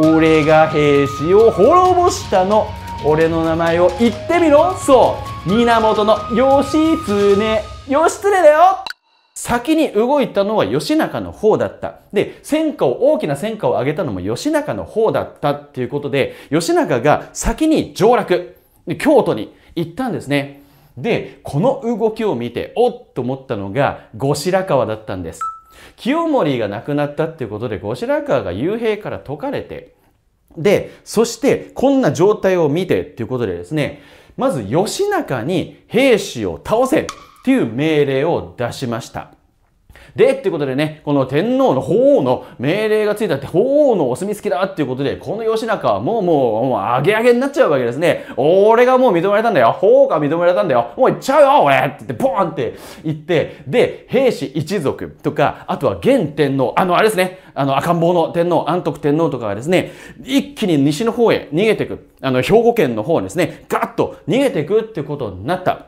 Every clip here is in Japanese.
俺が兵士を滅ぼしたの俺の名前を言ってみろそう源の義経義経だよ先に動いたのは義仲の方だった。で、戦果を、大きな戦果を上げたのも義仲の方だったっていうことで、義仲が先に上洛、京都に行ったんですね。で、この動きを見て、おっと思ったのが、後白河だったんです。清盛が亡くなったっていうことで後白河が幽閉から解かれてでそしてこんな状態を見てっていうことでですねまず義仲に兵士を倒せっていう命令を出しました。で、っていうことでね、この天皇の法皇の命令がついたって、法皇のお墨付きだっていうことで、この義仲はもうもう、もうアゲアゲになっちゃうわけですね。俺がもう認められたんだよ。法皇が認められたんだよ。もう行っちゃうよ、俺って言って、ボーンって言って、で、兵士一族とか、あとは現天皇、あの、あれですね、あの、赤ん坊の天皇、安徳天皇とかがですね、一気に西の方へ逃げていく。あの、兵庫県の方ですね、ガッと逃げていくってことになった。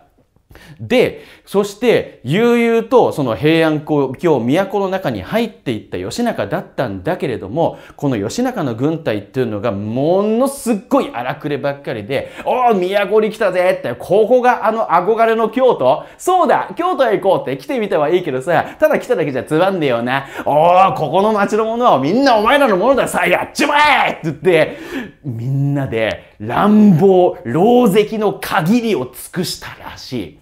で、そして悠々とその平安教都の中に入っていった義仲だったんだけれども、この義仲の軍隊っていうのがものすっごい荒くればっかりで、おお、都に来たぜって、ここがあの憧れの京都そうだ京都へ行こうって来てみたはいいけどさ、ただ来ただけじゃつまんねえよな。おお、ここの町のものはみんなお前らのものださ、やっちまえって言って、みんなで乱暴、狼藉の限りを尽くしたらしい。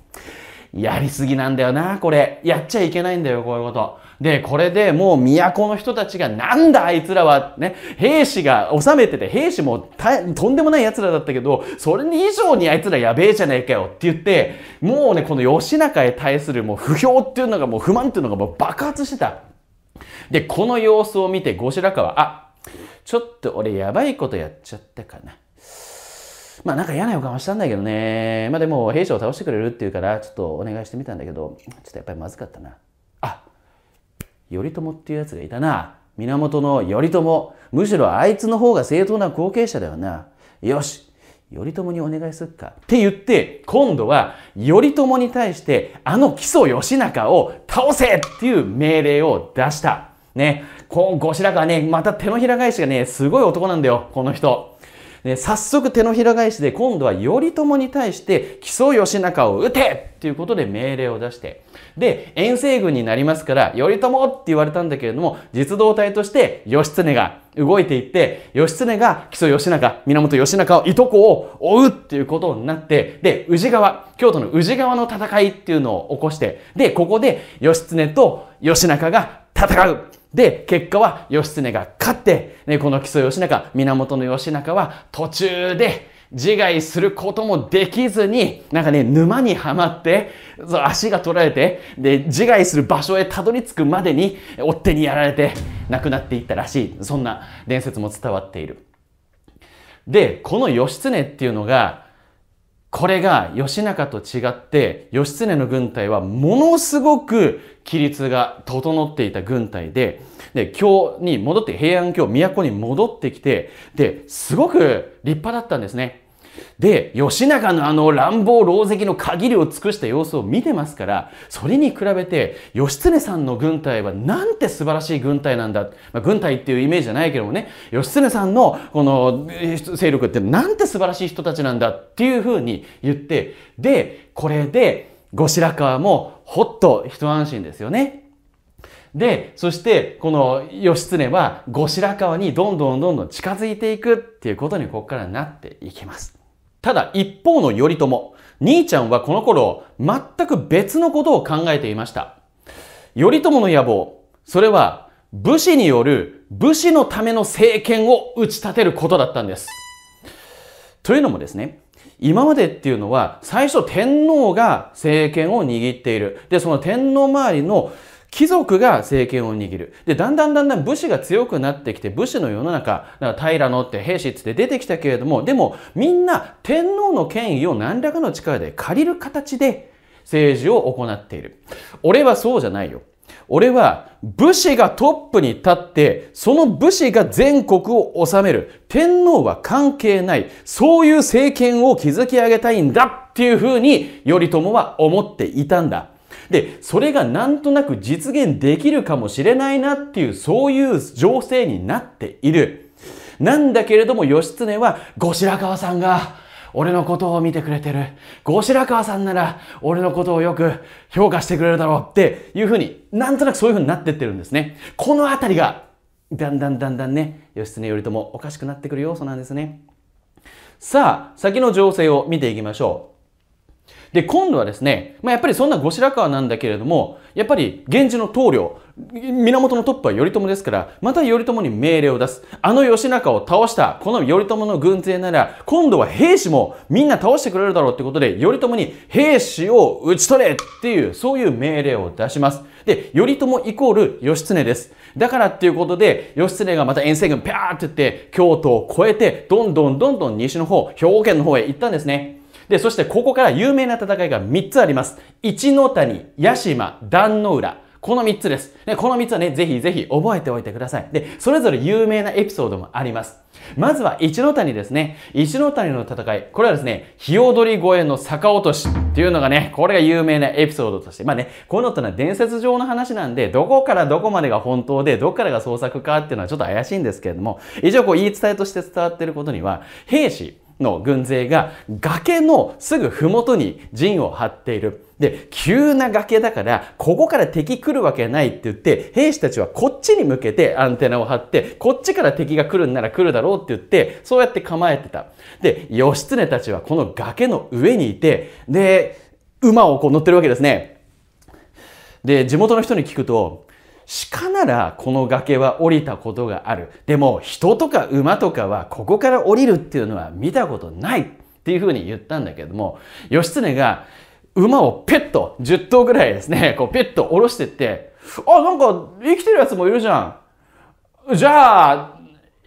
やりすぎなんだよな、これ。やっちゃいけないんだよ、こういうこと。で、これでもう都の人たちが、なんだあいつらは、ね、兵士が治めてて、兵士もとんでもない奴らだったけど、それに以上にあいつらやべえじゃねえかよって言って、もうね、この義仲へ対するもう不評っていうのがもう不満っていうのがもう爆発してた。で、この様子を見て後白河は、あ、ちょっと俺やばいことやっちゃったかな。まあなんか嫌な予感はしたんだけどね。まあでも兵士を倒してくれるっていうから、ちょっとお願いしてみたんだけど、ちょっとやっぱりまずかったな。あ頼朝っていうやつがいたな。源頼朝。むしろあいつの方が正当な後継者だよな。よし、頼朝にお願いすっか。って言って、今度は頼朝に対して、あの木曽義仲を倒せっていう命令を出した。ね。こう、後白河ね、また手のひら返しがね、すごい男なんだよ、この人。で早速手のひら返しで今度は頼朝に対して木曽義仲を撃てということで命令を出して、で、遠征軍になりますから、頼朝って言われたんだけれども、実動隊として義経が動いていって、義経が木曽義仲、源義仲を、いとこを追うっていうことになって、で、宇治川、京都の宇治川の戦いっていうのを起こして、で、ここで義経と義仲が戦うで、結果は義経が勝って、ね、この木曽義仲、源義仲は途中で自害することもできずに、なんかね、沼にはまって、足が取られて、で、自害する場所へたどり着くまでに、追っ手にやられて亡くなっていったらしい。そんな伝説も伝わっている。で、この義経っていうのが、これが義仲と違って義経の軍隊はものすごく規律が整っていた軍隊でで京に戻って平安京都に戻ってきてですごく立派だったんですね。で、吉永のあの乱暴狼藉の限りを尽くした様子を見てますから、それに比べて、義経さんの軍隊はなんて素晴らしい軍隊なんだ。まあ、軍隊っていうイメージじゃないけどもね、義経さんのこの勢力ってなんて素晴らしい人たちなんだっていうふうに言って、で、これで、後白河もほっと一安心ですよね。で、そしてこの義経は後白河にどんどんどんどん近づいていくっていうことにここからなっていきます。ただ一方の頼朝、兄ちゃんはこの頃、全く別のことを考えていました。頼朝の野望、それは武士による武士のための政権を打ち立てることだったんです。というのもですね、今までっていうのは最初天皇が政権を握っている。で、その天皇周りの貴族が政権を握る。で、だんだんだんだん武士が強くなってきて、武士の世の中、だから平野って兵士って出てきたけれども、でもみんな天皇の権威を何らかの力で借りる形で政治を行っている。俺はそうじゃないよ。俺は武士がトップに立ってその武士が全国を治める天皇は関係ないそういう政権を築き上げたいんだっていうふうに頼朝は思っていたんだで、それがなんとなく実現できるかもしれないなっていう、そういう情勢になっている。なんだけれども、義経は、後白河さんが、俺のことを見てくれてる。後白河さんなら、俺のことをよく評価してくれるだろうっていうふうに、なんとなくそういうふうになってってるんですね。このあたりが、だんだんだんだんね、義経頼朝おかしくなってくる要素なんですね。さあ、先の情勢を見ていきましょう。で、今度はですね、まあ、やっぱりそんな後白河なんだけれども、やっぱり源氏の棟梁、源のトップは頼朝ですから、また頼朝に命令を出す。あの義仲を倒した、この頼朝の軍勢なら、今度は兵士もみんな倒してくれるだろうってことで、頼朝に兵士を討ち取れっていう、そういう命令を出します。で、頼朝イコール義経です。だからっていうことで、義経がまた遠征軍ピャーって言って、京都を越えて、どんどんどんどん西の方、兵庫県の方へ行ったんですね。で、そしてここから有名な戦いが3つあります。一の谷、八島、壇の浦。この3つです。でこの3つはね、ぜひぜひ覚えておいてください。で、それぞれ有名なエピソードもあります。まずは一の谷ですね。一の谷の戦い。これはですね、日踊り越えの逆落としっていうのがね、これが有名なエピソードとして。まあね、このとは伝説上の話なんで、どこからどこまでが本当で、どこからが創作かっていうのはちょっと怪しいんですけれども、一応こう言い伝えとして伝わってることには、兵士、の軍勢が崖のすぐ麓に陣を張っている。で、急な崖だから、ここから敵来るわけないって言って、兵士たちはこっちに向けてアンテナを張って、こっちから敵が来るんなら来るだろうって言って、そうやって構えてた。で、義経たちはこの崖の上にいて、で、馬をこう乗ってるわけですね。で、地元の人に聞くと、鹿ならこの崖は降りたことがある。でも人とか馬とかはここから降りるっていうのは見たことないっていうふうに言ったんだけども、義経が馬をペッと10頭ぐらいですね、こうペッと下ろしてって、あ、なんか生きてるやつもいるじゃん。じゃあ、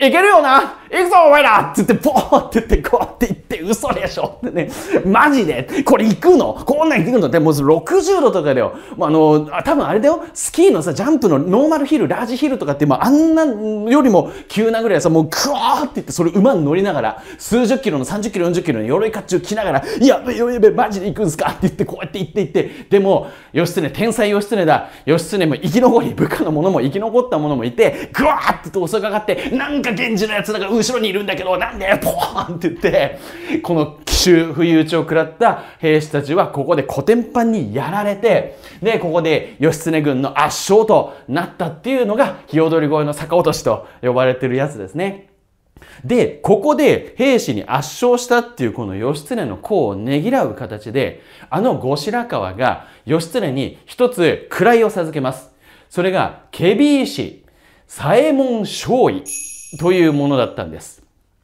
いけるよな行くぞお前らつってポーって言ってこうやって行って嘘でしょってね。マジでこれ行くのこんなん行くのってもう60度とかだよ。あ、の、多分あれだよ。スキーのさ、ジャンプのノーマルヒル、ラージヒルとかってもうあんなよりも急なぐらいさ、もうクワーって言ってそれ馬に乗りながら、数十キロの30キロ、40キロの鎧甲冑着ながら、いやべやべマジで行くんすかって言ってこうやって行って行って、でも、義経、天才義経だ。義経も生き残り、部下の者も生き残った者もいて、グワーって襲いかかって、なんか源氏のやつだから後ろにいるんだけど、なんでポーンって言って、この奇襲、不意打ちを食らった兵士たちはここでコテンパンにやられて、で、ここで義経軍の圧勝となったっていうのが、日踊り越えの逆落としと呼ばれてるやつですね。で、ここで兵士に圧勝したっていうこの義経の功をねぎらう形で、あの後白河が義経に一つ位を授けます。それが、ケビー氏、左衛門少尉。というものだったんです。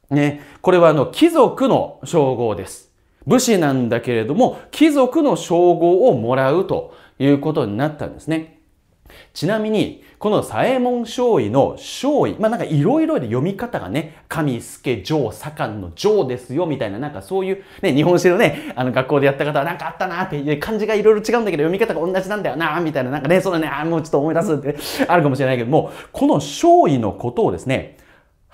ね、これはあの貴族の称号です。武士なんだけれども、貴族の称号をもらうということになったんですね。ちなみに、この左衛門少尉の少尉、まあなんかいろいろで読み方がね、神助城左官の城ですよみたいな、なんかそういう、ね、日本史のね、あの学校でやった方はなんかあったなってい漢字がいろいろ違うんだけど読み方が同じなんだよなみたいな、なんかね、そのね、あもうちょっと思い出すってあるかもしれないけども、この少尉のことをですね、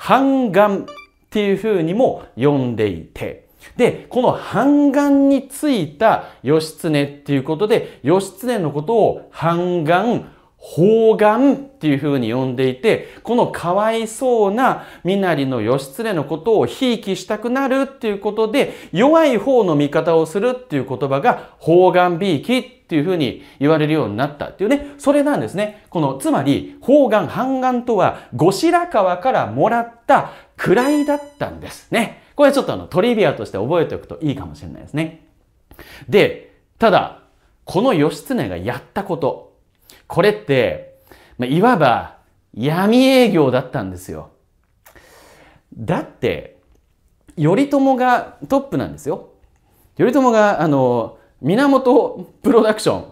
半眼っていうふうにも呼んでいて、で、この半眼についた義経っていうことで、義経のことを半眼方眼っていうふうに呼んでいて、このかわいそうな身なりの義経のことをひいきしたくなるっていうことで、弱い方の味方をするっていう言葉が方眼びいきっていうふうに言われるようになったっていうね、それなんですね。この、つまり、方眼、半眼とは、後白河からもらった位だったんですね。これちょっとあのトリビアとして覚えておくといいかもしれないですね。で、ただ、この義経がやったこと、これって、まあ、いわば闇営業だったんですよ。だって、頼朝がトップなんですよ。頼朝が、あの、源プロダクション、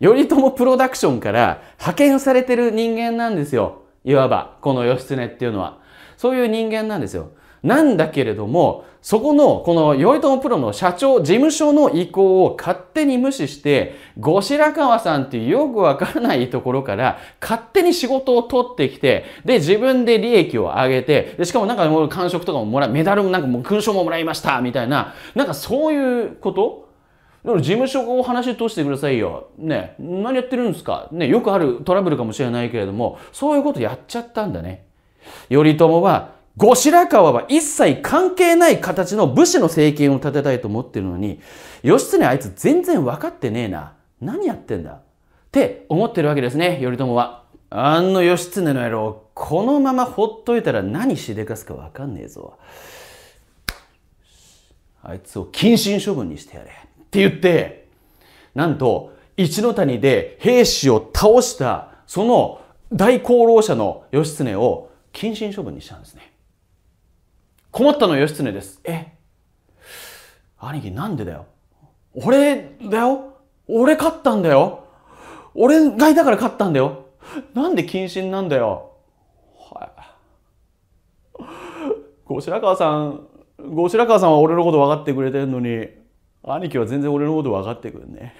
頼朝プロダクションから派遣されてる人間なんですよ。いわば、この義経っていうのは。そういう人間なんですよ。なんだけれども、そこの、この、よいともプロの社長、事務所の意向を勝手に無視して、後白河さんっていうよくわからないところから、勝手に仕事を取ってきて、で、自分で利益を上げて、でしかもなんかもう感触とかももらメダルもなんかもう勲章ももらいました、みたいな、なんかそういうこと事務所を話し通してくださいよ。ね、何やってるんですかね、よくあるトラブルかもしれないけれども、そういうことやっちゃったんだね。頼朝は後白河は一切関係ない形の武士の政権を立てたいと思ってるのに、義経あいつ全然分かってねえな。何やってんだって思ってるわけですね、頼朝は。あの義経の野郎、このままほっといたら何しでかすか分かんねえぞ。あいつを謹慎処分にしてやれ。って言って、なんと、一ノ谷で兵士を倒した、その大功労者の義経を謹慎処分にしたんですね困ったの義経ですえ兄貴なんでだよ俺だよ俺勝ったんだよ俺がいたから勝ったんだよなんで謹慎なんだよはい後白河さん後白河さんは俺のこと分かってくれてんのに兄貴は全然俺のこと分かってくんね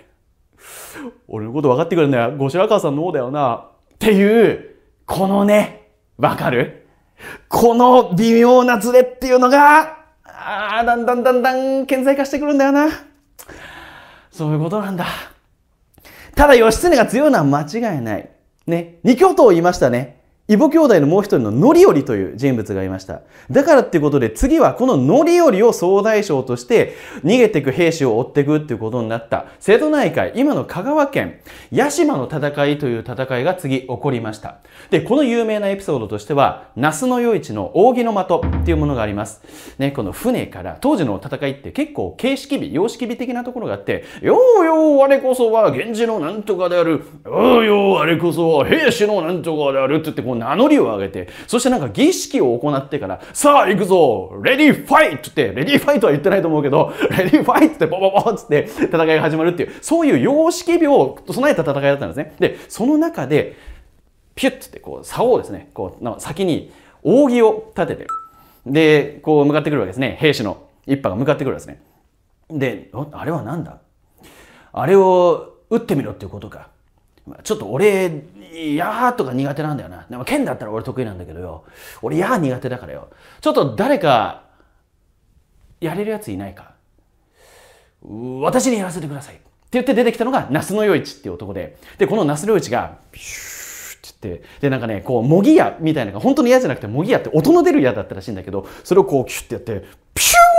俺のこと分かってくれんだよ後白河さんの方だよなっていうこのねわかるこの微妙なズレっていうのが、ああ、だんだんだんだん顕在化してくるんだよな。そういうことなんだ。ただ、義経が強いのは間違いない。ね。二徒を言いましたね。イボ兄弟のもう一人の範頼という人物がいました。だからっていうことで次はこの範頼を総大将として逃げていく兵士を追っていくっていうことになった瀬戸内海、今の香川県、屋島の戦いという戦いが次起こりました。で、この有名なエピソードとしては、那須の与一の扇の的っていうものがあります。ね、この船から当時の戦いって結構形式美、様式美的なところがあって、ようようあれこそは源氏のなんとかである、ようようあれこそは兵士のなんとかであるって言って名乗りを上げて、そしてなんか儀式を行ってから、さあ行くぞレディーファイトって、レディーファイトは言ってないと思うけど、レディーファイトってボボボつって戦いが始まるっていう、そういう様式美を備えた戦いだったんですね。で、その中で、ピュッってこう、竿をですね、こう、先に扇を立てて、で、こう向かってくるわけですね。兵士の一派が向かってくるわけですね。で、あれはなんだあれを撃ってみろっていうことか。ちょっと俺、やーとか苦手なんだよな。でも剣だったら俺得意なんだけどよ。俺、やー苦手だからよ。ちょっと誰か、やれるやついないか。私にやらせてください。って言って出てきたのが、那須の与一っていう男で。で、この那須の与一が、ピューって言って、で、なんかね、こう、模擬矢みたいなのが、本当に矢じゃなくて、模擬矢って音の出る矢だったらしいんだけど、それをこう、キュッてやって、ピュー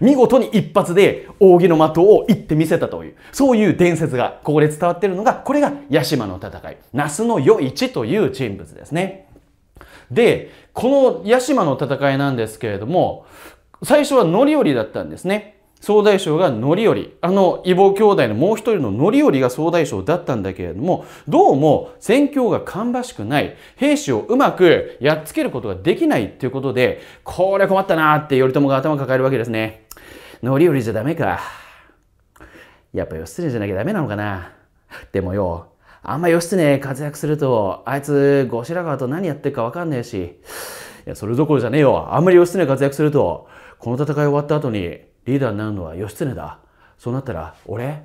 見事に一発で扇の的を行ってみせたという、そういう伝説がここで伝わってるのが、これが屋島の戦い、那須の与一という人物ですね。で、この屋島の戦いなんですけれども、最初は範頼だったんですね。総大将が範頼あの異母兄弟のもう一人の範頼が総大将だったんだけれどもどうも戦況が芳しくない兵士をうまくやっつけることができないっていうことでこれ困ったなーって頼朝が頭抱えるわけですね。乗り降りじゃダメか。やっぱ義経じゃなきゃダメなのかな。でもよ、あんま義経活躍すると、あいつ、後白河と何やってるかわかんねえし、いや、それどころじゃねえよ。あんまり義経活躍すると、この戦い終わった後にリーダーになるのは義経だ。そうなったら、俺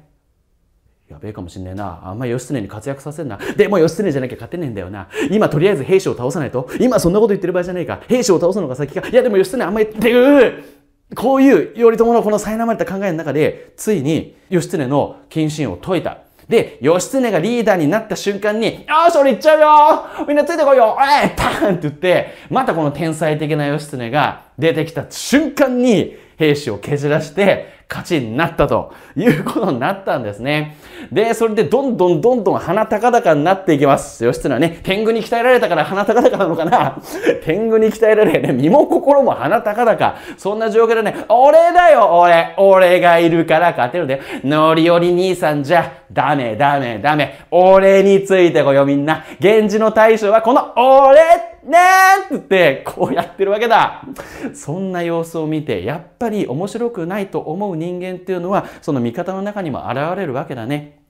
やべえかもしんねえな。あんま義経に活躍させんな。でも義経じゃなきゃ勝てねえんだよな。今とりあえず兵士を倒さないと。今そんなこと言ってる場合じゃねえか。兵士を倒すのが先か。いやでも義経あんまり、ってる。こういう頼朝のこの苛まれた考えの中で、ついに義経の謹慎を解いた。で、義経がリーダーになった瞬間に、よし、俺行っちゃうよみんなついてこいよおいパーンって言って、またこの天才的な義経が出てきた瞬間に、兵士を蹴散らして、勝ちになったということになったんですね。で、それでどんどんどんどん鼻高々になっていきます。義経はね、天狗に鍛えられたから鼻高々なのかな天狗に鍛えられ、ね、身も心も鼻高々。そんな状況でね、俺だよ、俺俺がいるから勝てるで。ノリオリ兄さんじゃ、ダメダメダメ。俺についてこよみんな。源氏の大将はこの俺ねえって言って、こうやってるわけだ。そんな様子を見て、やっぱり面白くないと思う人間っていうのは、その味方の中にも現れるわけだね。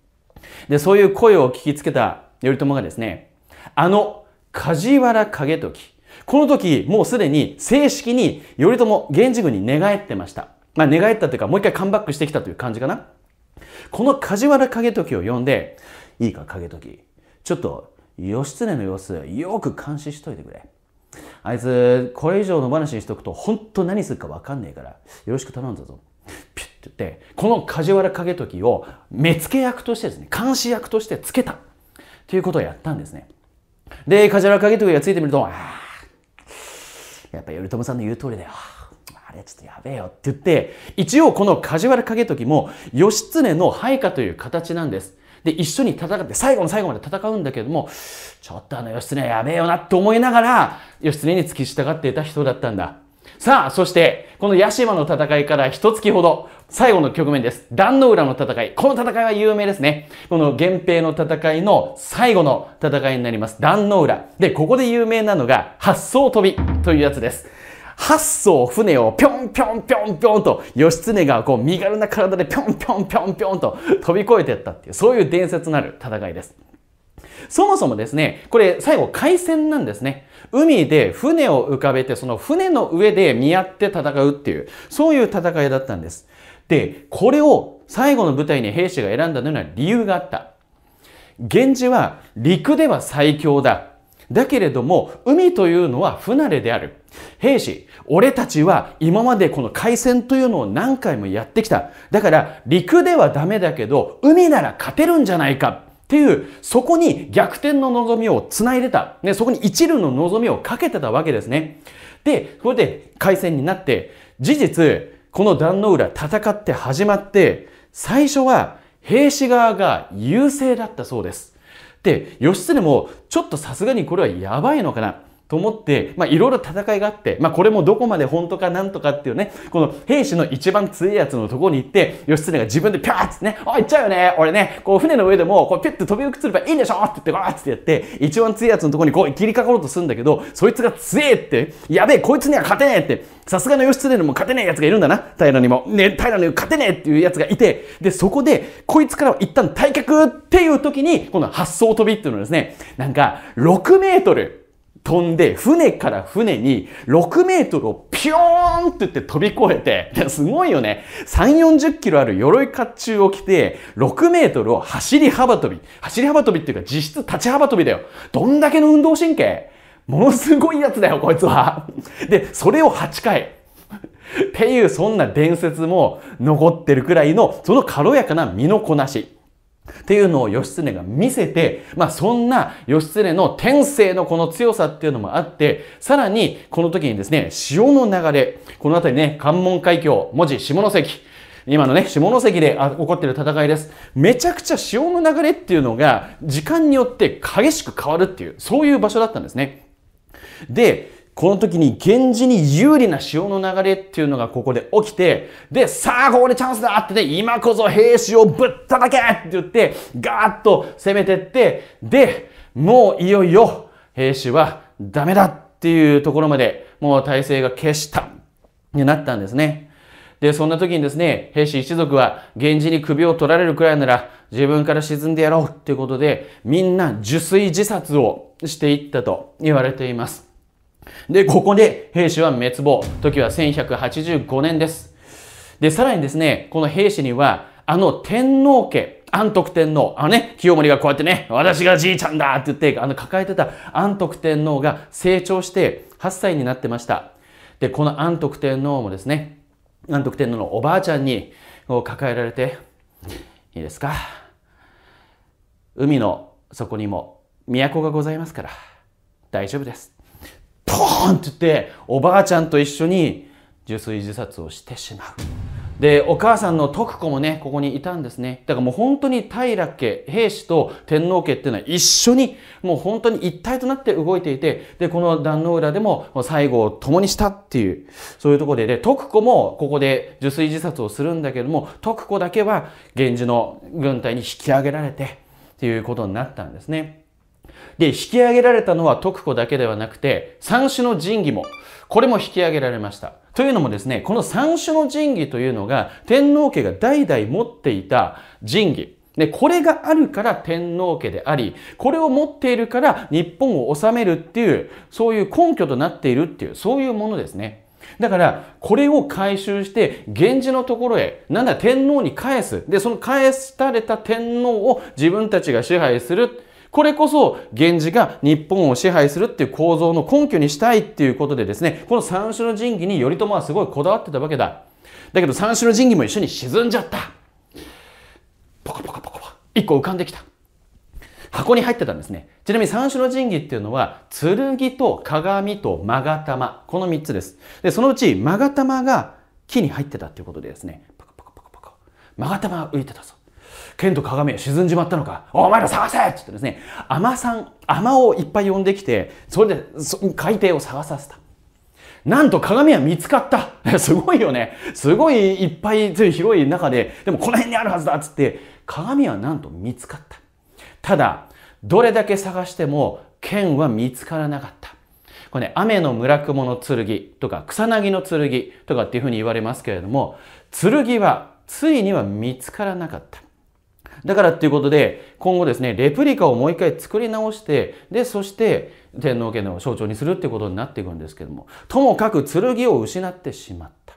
で、そういう声を聞きつけた頼朝がですね、あの梶原景時、この時、もうすでに正式に頼朝、源氏軍に寝返ってました。まあ、寝返ったというか、もう一回カムバックしてきたという感じかな。この梶原景時を呼んで、いいか景時、ちょっと義経の様子よく監視しといてくれあいつこれ以上の話にしとくと本当何するか分かんねえからよろしく頼んだぞピュッて言ってこの梶原景時を目付役としてですね監視役としてつけたということをやったんですねで梶原景時がついてみるとあやっぱ頼朝さんの言う通りだよあれちょっとやべえよって言って一応この梶原景時も義経の配下という形なんですで、一緒に戦って、最後の最後まで戦うんだけども、ちょっとあの義経はやべえよなって思いながら、義経に付き従っていた人だったんだ。さあ、そして、この屋島の戦いから一月ほど、最後の局面です。壇の浦の戦い。この戦いは有名ですね。この源平の戦いの最後の戦いになります。壇の浦。で、ここで有名なのが、八層飛びというやつです。八艘船をぴょんぴょんぴょんぴょんと義経がこう身軽な体でぴょんぴょんぴょんぴょんと飛び越えていったっていうそういう伝説なる戦いです。そもそもですね、これ最後海戦なんですね。海で船を浮かべて、その船の上で見合って戦うっていう、そういう戦いだったんです。で、これを最後の舞台に兵士が選んだのには理由があった。源氏は陸では最強だ。だけれども、海というのは不慣れである。兵士、俺たちは今までこの海戦というのを何回もやってきた。だから陸ではダメだけど、海なら勝てるんじゃないか。っていう、そこに逆転の望みを繋いでた。ね、そこに一縷の望みをかけてたわけですね。で、これで海戦になって、事実、この壇の浦戦って始まって、最初は兵士側が優勢だったそうです。で、義経もちょっとさすがにこれはやばいのかな。と思って、まあいろいろ戦いがあって、まあこれもどこまで本当かなんとかっていうね、この兵士の一番強いやつのところに行って、義経が自分でピャーってね、おい行っちゃうよね、俺ね、こう船の上でも、こうピュッて飛び移くればいいんでしょって言って、わーってやって、一番強いやつのところにこう切りかかろうとするんだけど、そいつが強えって、やべえ、こいつには勝てねえって、さすがの義経にも勝てねえやつがいるんだな、平にも。ね、平に勝てねえっていうやつがいて、で、そこで、こいつからは一旦退却っていう時に、この発想飛びっていうのはですね、なんか、6メートル、飛んで、船から船に6メートルをピョーンって言って飛び越えて、すごいよね。3、40キロある鎧甲冑を着て、6メートルを走り幅跳び。走り幅跳びっていうか実質立ち幅跳びだよ。どんだけの運動神経ものすごいやつだよ、こいつは。で、それを8回。っていう、そんな伝説も残ってるくらいの、その軽やかな身のこなし。っていうのを義経が見せて、まあそんな義経の天性のこの強さっていうのもあって、さらにこの時にですね、潮の流れ、この辺りね、関門海峡、文字下関、今のね、下関で起こってる戦いです。めちゃくちゃ潮の流れっていうのが、時間によって激しく変わるっていう、そういう場所だったんですね。で、この時に源氏に有利な潮の流れっていうのがここで起きて、で、さあ、ここでチャンスだってね、今こそ兵士をぶったけって言って、ガーッと攻めてって、で、もういよいよ兵士はダメだっていうところまで、もう体制が消した、になったんですね。で、そんな時にですね、兵士一族は、源氏に首を取られるくらいなら、自分から沈んでやろうっていうことで、みんな受水自殺をしていったと言われています。で、ここで兵士は滅亡。時は1185年です。で、さらにですね、この兵士には、あの天皇家、安徳天皇、あのね、清盛がこうやってね、私がじいちゃんだって言って、あの抱えてた安徳天皇が成長して8歳になってました。で、この安徳天皇もですね、安徳天皇のおばあちゃんに抱えられて、いいですか。海の底にも都がございますから、大丈夫です。ポーンって言っておばあちゃんと一緒に受水自殺をしてしまう。でお母さんの徳子もねここにいたんですねだからもう本当に平家平氏と天皇家っていうのは一緒にもう本当に一体となって動いていてでこの壇の浦でも最後を共にしたっていうそういうところでで徳子もここで受水自殺をするんだけども徳子だけは源氏の軍隊に引き上げられてっていうことになったんですね。で、引き上げられたのは徳子だけではなくて、三種の神器も、これも引き上げられました。というのもですね、この三種の神器というのが、天皇家が代々持っていた神器。で、これがあるから天皇家であり、これを持っているから日本を治めるっていう、そういう根拠となっているっていう、そういうものですね。だから、これを回収して、源氏のところへ、なんだ、天皇に返す。で、その返された天皇を自分たちが支配する。これこそ源氏が日本を支配するっていう構造の根拠にしたいっていうことでですね、この三種の神器に頼朝はすごいこだわってたわけだ。だけど三種の神器も一緒に沈んじゃった。ポカポカポカポカ。一個浮かんできた。箱に入ってたんですね。ちなみに三種の神器っていうのは、剣と鏡と勾玉。この三つです。で、そのうち勾玉が木に入ってたっていうことでですね、ポカポカポカポカ。勾玉が浮いてたぞ。剣と鏡沈んじまったのかお前ら探せっつってですね、海さん、尼をいっぱい呼んできて、それで海底を探させた。なんと鏡は見つかった。すごいよね。すごいいっぱい広い中で、でもこの辺にあるはずだっつって、鏡はなんと見つかった。ただ、どれだけ探しても剣は見つからなかった。これね、雨の村雲の剣とか草薙の剣とかっていうふうに言われますけれども、剣はついには見つからなかった。だからっていうことで、今後ですね、レプリカをもう一回作り直して、で、そして天皇家の象徴にするってことになっていくんですけども、ともかく剣を失ってしまった。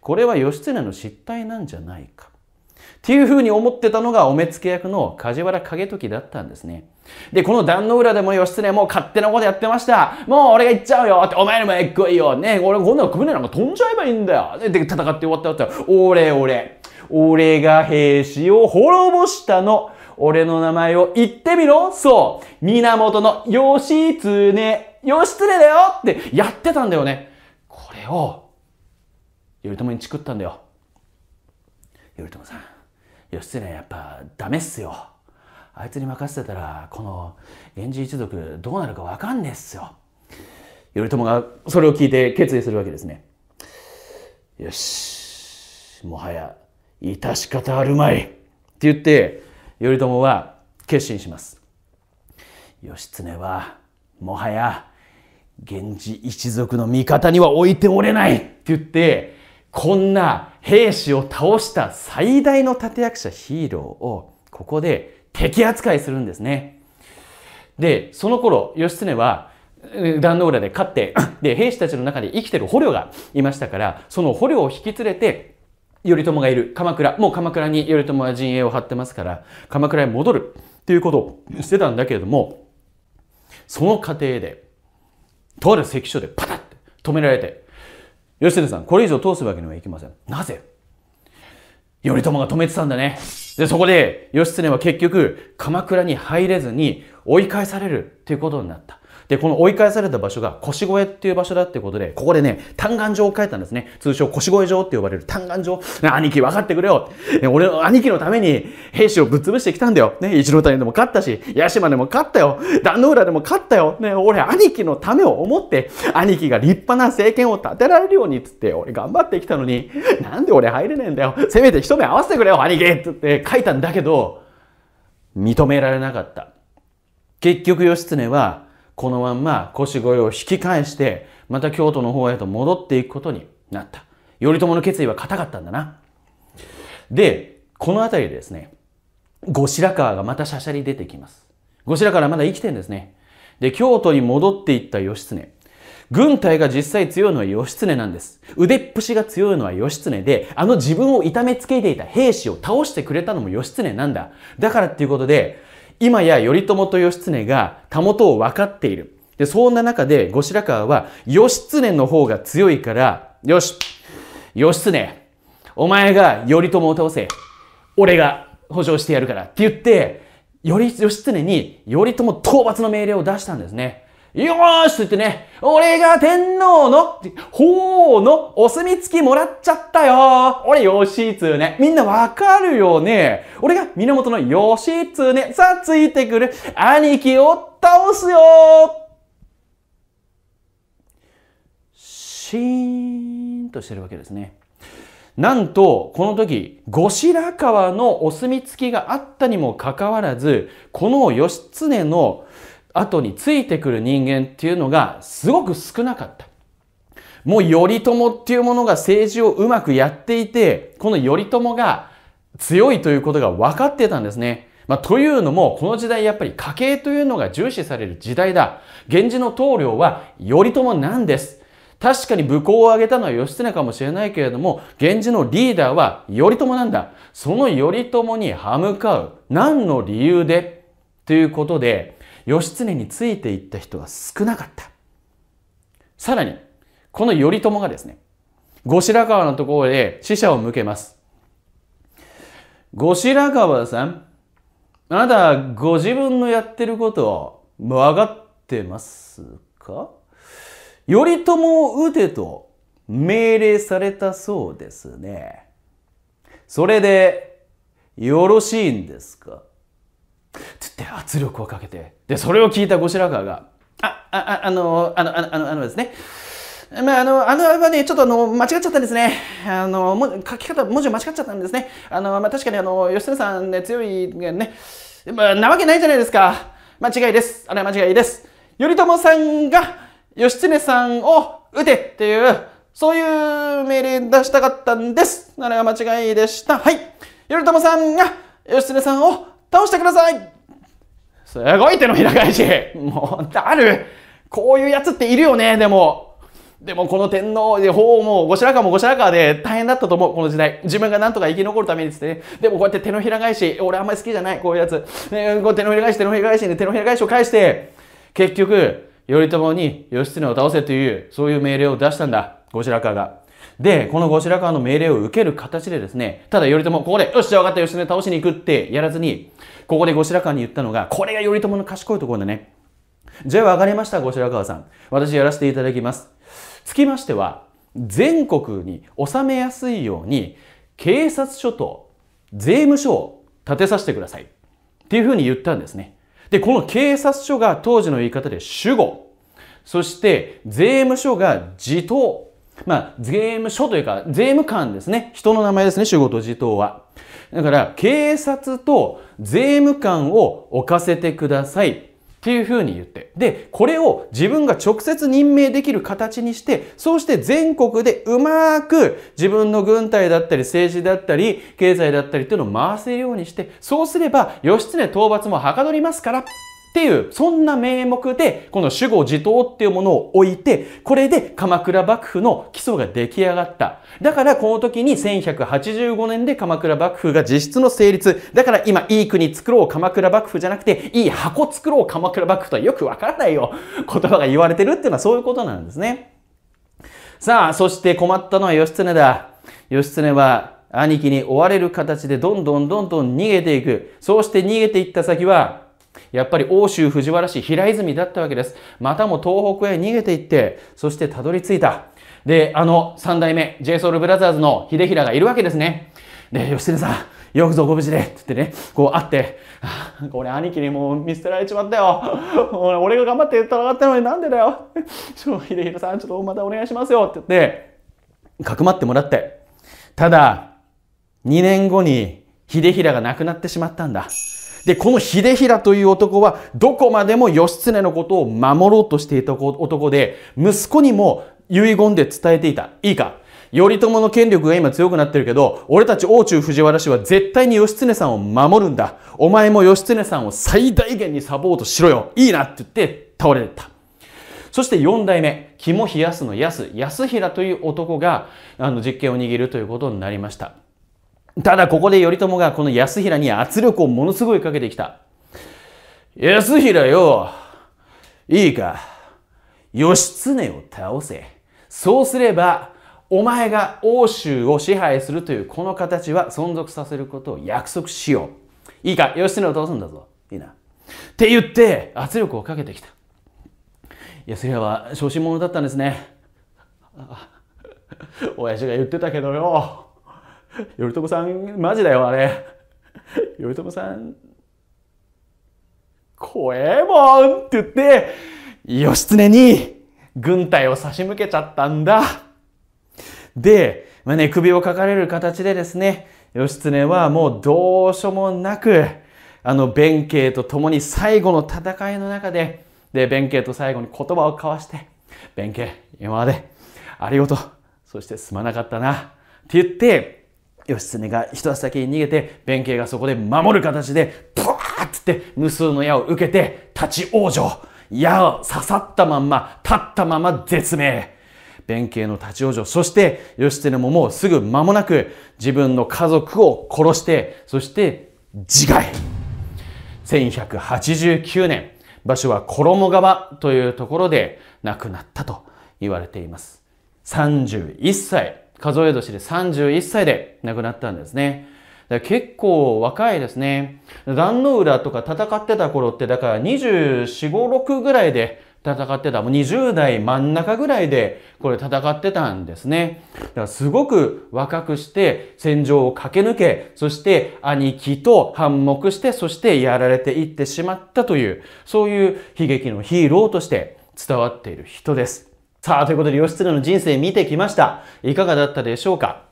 これは義経の失態なんじゃないか。っていうふうに思ってたのがお目付け役の梶原景時だったんですね。で、この壇の浦でも義経もう勝手なことやってました。もう俺が行っちゃうよって、お前らも行こいよ。ね俺こんなの船なんか飛んじゃえばいいんだよ。で、戦って終わったら、俺俺。俺が兵士を滅ぼしたの。俺の名前を言ってみろそう。源の義経、義経だよってやってたんだよね。これを、頼朝にチクったんだよ。頼朝さん、義経やっぱダメっすよ。あいつに任せてたら、この源氏一族どうなるかわかんねえっすよ。頼朝がそれを聞いて決意するわけですね。よし、もはや致し方あるまいって言って頼朝は決心します義経はもはや源氏一族の味方には置いておれないって言ってこんな兵士を倒した最大の立役者ヒーローをここで敵扱いするんですね。で、その頃、義経は壇の浦で勝って、で、兵士たちの中で生きてる捕虜がいましたから、その捕虜を引き連れて、頼朝がいる鎌倉もう鎌倉に頼朝は陣営を張ってますから鎌倉へ戻るっていうことをしてたんだけれどもその過程でとある関所でパタッて止められて義経さんこれ以上通すわけにはいきませんなぜ頼朝が止めてたんだねでそこで義経は結局鎌倉に入れずに追い返されるっていうことになったで、この追い返された場所が腰越っていう場所だっていうことで、ここでね、単眼状を書いたんですね。通称腰越状って呼ばれる単眼状。兄貴分かってくれよ。俺の兄貴のために兵士をぶっ潰してきたんだよ。ね、一郎谷でも勝ったし、屋島でも勝ったよ。壇ノ浦でも勝ったよ。ね、俺兄貴のためを思って、兄貴が立派な政権を立てられるようにっつって、俺頑張ってきたのに、なんで俺入れねえんだよ。せめて一目合わせてくれよ、兄貴っつって書いたんだけど、認められなかった。結局義経はこのまんま腰越えを引き返して、また京都の方へと戻っていくことになった。頼朝の決意は固かったんだな。で、この辺りでですね、後白河がまたしゃしゃり出てきます。後白河はまだ生きてんですね。で、京都に戻っていった義経。軍隊が実際強いのは義経なんです。腕っぷしが強いのは義経で、あの自分を痛めつけていた兵士を倒してくれたのも義経なんだ。だからっていうことで、今や頼朝と義経がたもとを分かっている。で、そんな中で、後白河は、義経の方が強いから、よし、義経、お前が頼朝を倒せ。俺が保証してやるからって言って、より義経に頼朝討伐の命令を出したんですね。よーしと言ってね、俺が天皇の、法のお墨付きもらっちゃったよ俺、義経ね。みんなわかるよね俺が源の義経、ね、さあついてくる兄貴を倒すよシーンとしてるわけですね。なんと、この時、後白河のお墨付きがあったにもかかわらず、この義経の後についてくる人間っていうのがすごく少なかった。もう頼朝っていうものが政治をうまくやっていて、この頼朝が強いということが分かってたんですね。まあ、というのも、この時代やっぱり家計というのが重視される時代だ。源氏の棟梁は頼朝なんです。確かに武功を挙げたのは義経かもしれないけれども、源氏のリーダーは頼朝なんだ。その頼朝に歯向かう。何の理由でということで、義経についていった人は少なかった。さらに、この頼朝がですね、後白河のところで死者を向けます。後白河さん、あなたご自分のやってることを分かってますか頼朝を撃てと命令されたそうですね。それでよろしいんですかつって圧力をかけて、で、それを聞いた後白河が、あ、あ、あの、あの、あの、あのあのですね、まあ、あの、あの、あね、ちょっとあの、間違っちゃったんですね。あの、も書き方、文字を間違っちゃったんですね。あの、まあ、確かにあの、吉純さんね、強いね、まあ、なわけないじゃないですか。間違いです。あれは間違いです。頼朝さんが、義経さんを撃てっていう、そういう命令出したかったんです。あれは間違いでした。はい。頼朝さんが、義経さんを倒してくださいすごい手のひら返しもう、あるこういうやつっているよね、でも。でもこの天皇で法もご白河もご白河で大変だったと思う、この時代。自分がなんとか生き残るためにですね。でもこうやって手のひら返し、俺あんまり好きじゃない、こういうやつ。ね、こう手のひら返し、手のひら返しで手のひら返しを返して、結局、頼朝に義経を倒せという、そういう命令を出したんだ、ご白河が。で、この後白河の命令を受ける形でですね、ただ頼朝、ここで、よし、ゃわ分かった、義経倒しに行くってやらずに、ここで後白河に言ったのが、これが頼朝の賢いところでね、じゃあわかりました、後白河さん。私やらせていただきます。つきましては、全国に収めやすいように、警察署と税務署を建てさせてください。っていうふうに言ったんですね。で、この警察署が当時の言い方で主語。そして税務署が自党まあ、税務署というか、税務官ですね。人の名前ですね、仕事自地は。だから、警察と税務官を置かせてくださいっていうふうに言って。で、これを自分が直接任命できる形にして、そうして全国でうまく自分の軍隊だったり政治だったり経済だったりっていうのを回せるようにして、そうすれば義経討伐もはかどりますから。っていう、そんな名目で、この守護自頭っていうものを置いて、これで鎌倉幕府の基礎が出来上がった。だからこの時に1185年で鎌倉幕府が実質の成立。だから今、いい国作ろう鎌倉幕府じゃなくて、いい箱作ろう鎌倉幕府とはよくわからないよ。言葉が言われてるっていうのはそういうことなんですね。さあ、そして困ったのは義経だ。義経は兄貴に追われる形でどんどんどんどん逃げていく。そうして逃げていった先は、やっぱり欧州藤原氏平泉だったわけです。またも東北へ逃げていって、そしてたどり着いた。で、あの三代目 JSOULBROTHERS の秀平がいるわけですね。で、吉経さん、よくぞご無事で、っつってね、こう会って、これ兄貴にもう見捨てられちまったよ。俺が頑張って戦ったのになんでだよ。秀平さん、ちょっとまたお願いしますよって言って、かくまってもらって。ただ、2年後に秀平が亡くなってしまったんだ。で、この秀平という男は、どこまでも義経のことを守ろうとしていた男で、息子にも遺言で伝えていた。いいか頼朝の権力が今強くなってるけど、俺たち王中藤原氏は絶対に義経さんを守るんだ。お前も義経さんを最大限にサポートしろよ。いいなって言って倒れてった。そして4代目、肝冷やすの安、安平という男が、あの実権を握るということになりました。ただここで頼朝がこの安平に圧力をものすごいかけてきた。安平よ、いいか、義経を倒せ。そうすれば、お前が欧州を支配するというこの形は存続させることを約束しよう。いいか、義経を倒すんだぞ。いいな。って言って圧力をかけてきた。安平は小心者だったんですね。親父が言ってたけどよ。頼朝さん、マジだよ、あれ。頼朝さん、怖えもんって言って、義経に軍隊を差し向けちゃったんだ。で、まあね、首をかかれる形でですね、義経はもうどうしようもなく、あの弁慶と共に最後の戦いの中で、で、弁慶と最後に言葉を交わして、弁慶、今までありがとう。そしてすまなかったな。って言って、義経が一足先に逃げて、弁慶がそこで守る形で、プワーっつって無数の矢を受けて、立ち往生。矢を刺さったまんま、立ったまま絶命。弁慶の立ち往生、そして義経ももうすぐ間もなく自分の家族を殺して、そして自害。1189年、場所は衣川というところで亡くなったと言われています。31歳数え年で31歳で亡くなったんですね。結構若いですね。壇の浦とか戦ってた頃って、だから24、5、6ぐらいで戦ってた。もう20代真ん中ぐらいでこれ戦ってたんですね。だからすごく若くして戦場を駆け抜け、そして兄貴と反目して、そしてやられていってしまったという、そういう悲劇のヒーローとして伝わっている人です。さあ、ということで、義経の人生見てきました。いかがだったでしょうか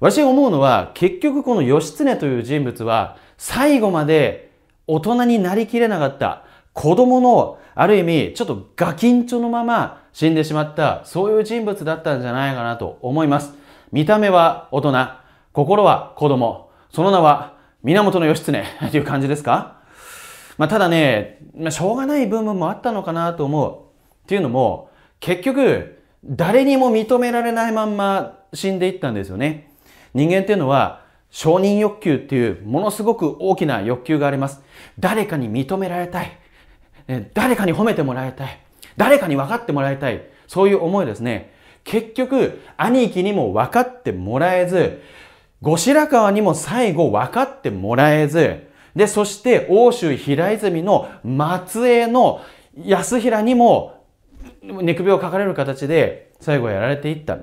私が思うのは、結局この義経という人物は、最後まで大人になりきれなかった。子供の、ある意味、ちょっとガキンチョのまま死んでしまった、そういう人物だったんじゃないかなと思います。見た目は大人、心は子供、その名は源義経という感じですかまあ、ただね、まあ、しょうがない部分もあったのかなと思う。っていうのも、結局、誰にも認められないまんま死んでいったんですよね。人間っていうのは、承認欲求っていうものすごく大きな欲求があります。誰かに認められたい。誰かに褒めてもらいたい。誰かに分かってもらいたい。そういう思いですね。結局、兄貴にも分かってもらえず、後白河にも最後分かってもらえず、で、そして欧州平泉の末裔の安平にも肉病をかかれる形で最後はやられていった。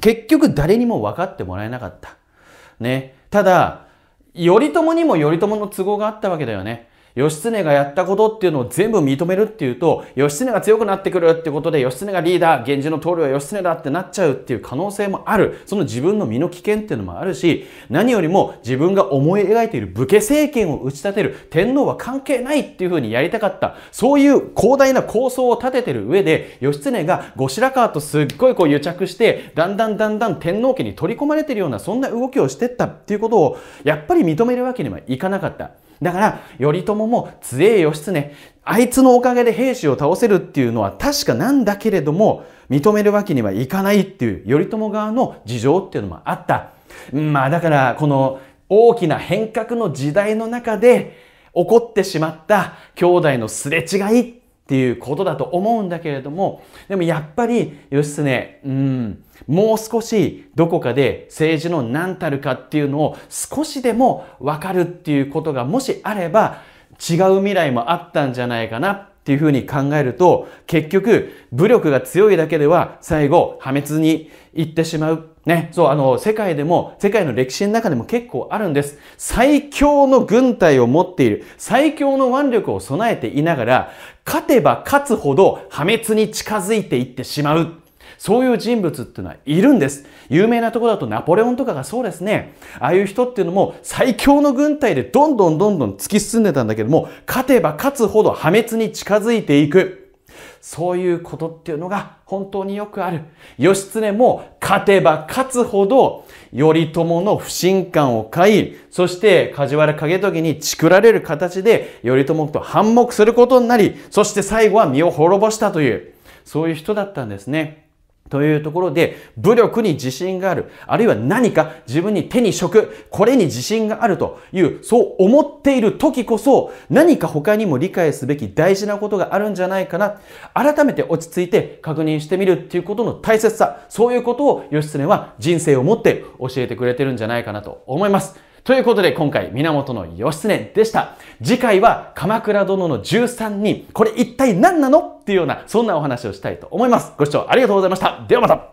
結局誰にも分かってもらえなかった。ね。ただ、頼朝にも頼朝の都合があったわけだよね。義経がやったことっていうのを全部認めるっていうと義経が強くなってくるってことで義経がリーダー源氏の棟梁は義経だってなっちゃうっていう可能性もあるその自分の身の危険っていうのもあるし何よりも自分が思い描いている武家政権を打ち立てる天皇は関係ないっていうふうにやりたかったそういう広大な構想を立ててる上で義経が後白河とすっごいこう癒着してだんだんだんだん天皇家に取り込まれてるようなそんな動きをしてったっていうことをやっぱり認めるわけにはいかなかった。だから、頼朝も杖え義経、あいつのおかげで兵士を倒せるっていうのは確かなんだけれども、認めるわけにはいかないっていう頼朝側の事情っていうのもあった。まあだから、この大きな変革の時代の中で、起こってしまった兄弟のすれ違いっていうことだと思うんだけれども、でもやっぱり、義経、うん、もう少しどこかで政治の何たるかっていうのを少しでも分かるっていうことがもしあれば、違う未来もあったんじゃないかなっていうふうに考えると、結局、武力が強いだけでは最後、破滅に行ってしまう。ね、そう、あの、世界でも、世界の歴史の中でも結構あるんです。最強の軍隊を持っている、最強の腕力を備えていながら、勝てば勝つほど破滅に近づいていってしまう。そういう人物っていうのはいるんです。有名なとこだとナポレオンとかがそうですね。ああいう人っていうのも最強の軍隊でどんどんどんどん突き進んでたんだけども、勝てば勝つほど破滅に近づいていく。そういうことっていうのが本当によくある。義経も勝てば勝つほど、頼朝の不信感を買い、そして梶原景時にチクられる形で頼朝と反目することになり、そして最後は身を滅ぼしたという、そういう人だったんですね。というところで、武力に自信がある、あるいは何か自分に手に職、これに自信があるという、そう思っている時こそ、何か他にも理解すべき大事なことがあるんじゃないかな。改めて落ち着いて確認してみるっていうことの大切さ、そういうことを義経は人生をもって教えてくれてるんじゃないかなと思います。ということで今回源義経でした。次回は鎌倉殿の13人、これ一体何なのっていうような、そんなお話をしたいと思います。ご視聴ありがとうございました。ではまた